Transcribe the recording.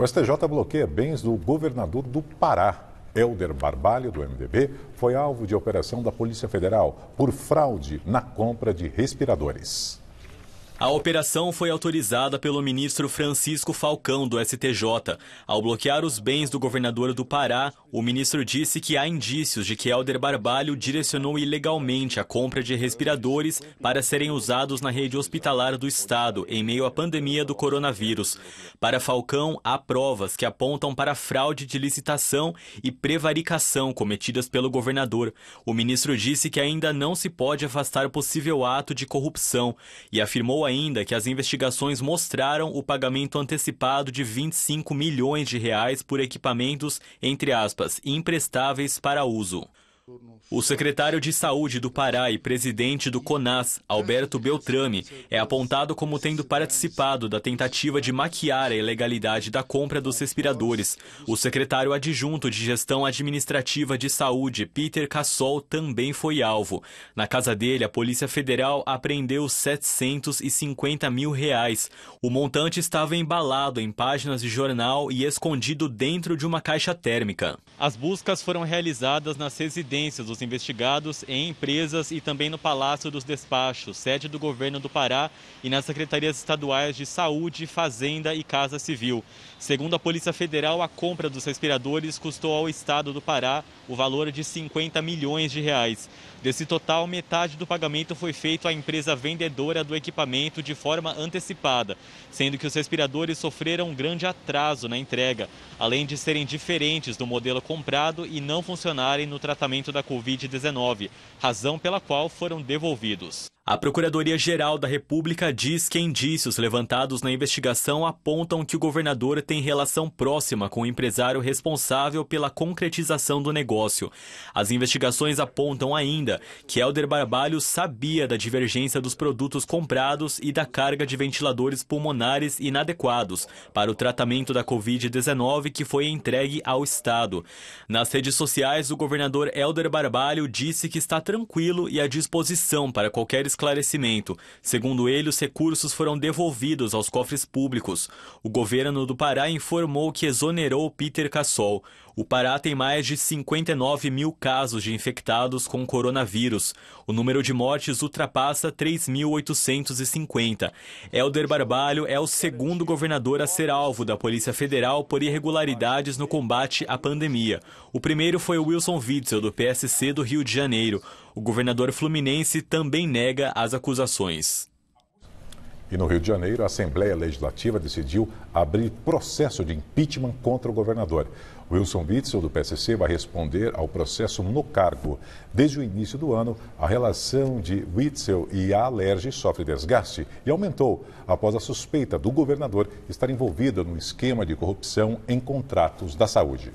O STJ bloqueia bens do governador do Pará. Helder Barbalho, do MDB, foi alvo de operação da Polícia Federal por fraude na compra de respiradores. A operação foi autorizada pelo ministro Francisco Falcão, do STJ. Ao bloquear os bens do governador do Pará, o ministro disse que há indícios de que Helder Barbalho direcionou ilegalmente a compra de respiradores para serem usados na rede hospitalar do Estado em meio à pandemia do coronavírus. Para Falcão, há provas que apontam para fraude de licitação e prevaricação cometidas pelo governador. O ministro disse que ainda não se pode afastar possível ato de corrupção e afirmou ainda que as investigações mostraram o pagamento antecipado de 25 milhões de reais por equipamentos, entre aspas, imprestáveis para uso. O secretário de Saúde do Pará e presidente do CONAS, Alberto Beltrame, é apontado como tendo participado da tentativa de maquiar a ilegalidade da compra dos respiradores. O secretário adjunto de Gestão Administrativa de Saúde, Peter Cassol, também foi alvo. Na casa dele, a Polícia Federal apreendeu 750 mil reais. O montante estava embalado em páginas de jornal e escondido dentro de uma caixa térmica. As buscas foram realizadas nas residências residências dos investigados, em empresas e também no Palácio dos Despachos, sede do governo do Pará, e nas secretarias estaduais de Saúde, Fazenda e Casa Civil. Segundo a Polícia Federal, a compra dos respiradores custou ao Estado do Pará o valor de 50 milhões de reais. Desse total, metade do pagamento foi feito à empresa vendedora do equipamento de forma antecipada, sendo que os respiradores sofreram um grande atraso na entrega, além de serem diferentes do modelo comprado e não funcionarem no tratamento da Covid-19, razão pela qual foram devolvidos. A Procuradoria-Geral da República diz que indícios levantados na investigação apontam que o governador tem relação próxima com o empresário responsável pela concretização do negócio. As investigações apontam ainda que Helder Barbalho sabia da divergência dos produtos comprados e da carga de ventiladores pulmonares inadequados para o tratamento da Covid-19 que foi entregue ao Estado. Nas redes sociais, o governador Helder Barbalho disse que está tranquilo e à disposição para qualquer esclarecimento esclarecimento. Segundo ele, os recursos foram devolvidos aos cofres públicos. O governo do Pará informou que exonerou Peter Cassol. O Pará tem mais de 59 mil casos de infectados com coronavírus. O número de mortes ultrapassa 3.850. Helder Barbalho é o segundo governador a ser alvo da Polícia Federal por irregularidades no combate à pandemia. O primeiro foi o Wilson Witzel, do PSC do Rio de Janeiro. O governador fluminense também nega as acusações. E no Rio de Janeiro, a Assembleia Legislativa decidiu abrir processo de impeachment contra o governador. Wilson Witzel, do PSC, vai responder ao processo no cargo. Desde o início do ano, a relação de Witzel e a Alerj sofre desgaste e aumentou após a suspeita do governador estar envolvido no esquema de corrupção em contratos da saúde.